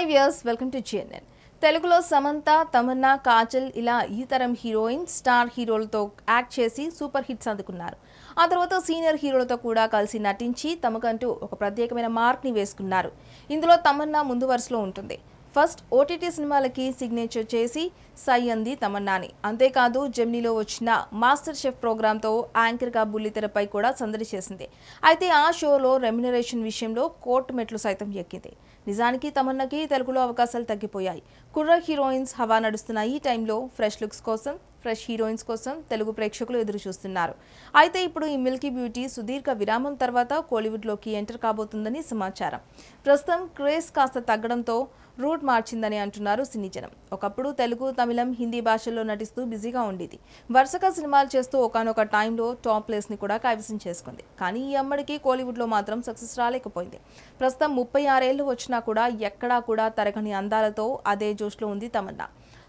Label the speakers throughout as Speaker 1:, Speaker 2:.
Speaker 1: hi viewers welcome to GNN తెలుగులో సమంత తమన్నా కాజల్ ఇలా ఈ తరం హీరోయిన్ స్టార్ హీరోలతో యాక్ట్ చేసి సూపర్ హిట్స్ అందుకున్నారు ఆ తర్వాత సీనియర్ హీరోలతో కూడా కలిసి నటించి తమకంటూ ఒక ప్రత్యేకమైన మార్క్ని వేసుకున్నారు ఇందులో తమన్నా ముందు వరుసలో ఉంటుంది ఫస్ట్ ఓటీటీ సినిమాలకి సిగ్నేచర్ చేసి సై అంది తమన్నాని అంతేకాదు జెమ్నీలో వచ్చిన మాస్టర్ షెఫ్ ప్రోగ్రాంతో యాంకర్గా బుల్లితెరపై కూడా సందడి చేసింది అయితే ఆ షోలో రెమ్యునరేషన్ విషయంలో కోర్టు మెట్లు సైతం ఎక్కింది నిజానికి తమన్నకి తెలుగులో అవకాశాలు తగ్గిపోయాయి కుర్ర హీరోయిన్స్ హవా నడుస్తున్న ఈ టైంలో ఫ్రెష్ లుక్స్ కోసం ఫ్రెష్ హీరోయిన్స్ కోసం తెలుగు ప్రేక్షకులు ఎదురు చూస్తున్నారు అయితే ఇప్పుడు ఈ మిల్కీ బ్యూటీ సుదీర్ఘ విరామం తర్వాత కోలీవుడ్లోకి ఎంటర్ కాబోతుందని సమాచారం ప్రస్తుతం క్రేజ్ కాస్త తగ్గడంతో రూట్ మార్చిందని అంటున్నారు సినీజనం ఒకప్పుడు తెలుగు తమిళం హిందీ భాషల్లో నటిస్తూ బిజీగా ఉండేది వరుసగా సినిమాలు చేస్తూ ఒకనొక టైంలో టాప్ ప్లేస్ని కూడా కైవసం చేసుకుంది కానీ ఈ అమ్మడికి కోలీవుడ్లో మాత్రం సక్సెస్ రాలేకపోయింది ప్రస్తుతం ముప్పై ఆరేళ్లు వచ్చినా కూడా ఎక్కడా కూడా తరగని అందాలతో అదే జోష్లో ఉంది తమన్నా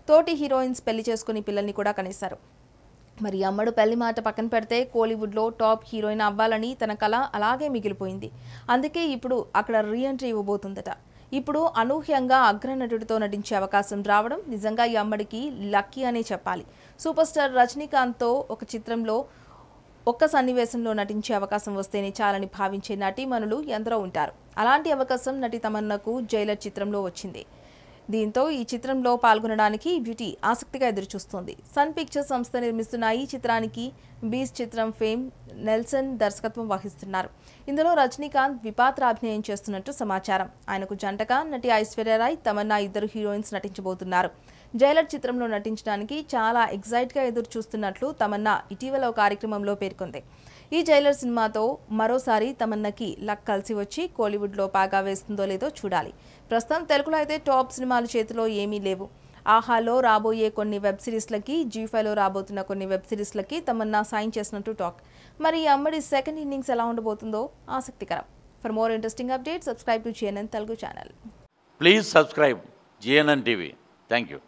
Speaker 1: తోటి హీరోయిన్స్ పెళ్లి చేసుకుని పిల్లల్ని కూడా కనేశారు మరి అమ్మడు పెళ్లి మాట పక్కన పెడితే కోలీవుడ్లో టాప్ హీరోయిన్ అవ్వాలని తన కళ అలాగే మిగిలిపోయింది అందుకే ఇప్పుడు అక్కడ రీఎంట్రీ ఇవ్వబోతుందట ఇప్పుడు అనూహ్యంగా అగ్రనటుడితో నటించే అవకాశం రావడం నిజంగా ఈ అమ్మడికి లక్కీ అనే చెప్పాలి సూపర్ స్టార్ రజనీకాంత్తో ఒక చిత్రంలో ఒక్క సన్నివేశంలో నటించే అవకాశం వస్తేనే చాలని భావించే నటీమణులు ఎందరో ఉంటారు అలాంటి అవకాశం నటి తమన్నకు జైలర్ చిత్రంలో వచ్చింది దీంతో ఈ చిత్రంలో పాల్గొనడానికి బ్యూటీ ఆసక్తిగా ఎదురుచూస్తోంది సన్ పిక్చర్స్ సంస్థ నిర్మిస్తున్న ఈ చిత్రానికి బీస్ చిత్రం ఫేమ్ నెల్సన్ దర్శకత్వం వహిస్తున్నారు ఇందులో రజనీకాంత్ విపాత్ర అభినయం చేస్తున్నట్టు సమాచారం ఆయనకు జంటగా నటి ఐశ్వర్యరాయ్ తమన్నా ఇద్దరు హీరోయిన్స్ నటించబోతున్నారు జైలర్ చిత్రంలో నటించడానికి చాలా ఎగ్జైట్గా ఎదురు చూస్తున్నట్లు తమన్నా ఇటీవల ఒక కార్యక్రమంలో పేర్కొంది ఈ జైలర్ సినిమాతో మరోసారి తమన్నకి లక్ కలిసి వచ్చి కోలీవుడ్లో పాగా వేస్తుందో లేదో చూడాలి ప్రస్తుతం తెలుగులో అయితే టాప్ సినిమాలు చేతిలో ఏమీ లేవు ఆహాలో రాబోయే కొన్ని వెబ్ సిరీస్లకి జీ ఫైవ్లో రాబోతున్న కొన్ని వెబ్ సిరీస్లకి తమన్నా సైన్ చేసినట్టు టాక్ మరి ఈ అమ్మడి సెకండ్ ఇన్నింగ్స్ ఎలా ఉండబోతుందో ఆసక్తికరం for more interesting update subscribe to GNN Telugu channel please subscribe GNN TV thank you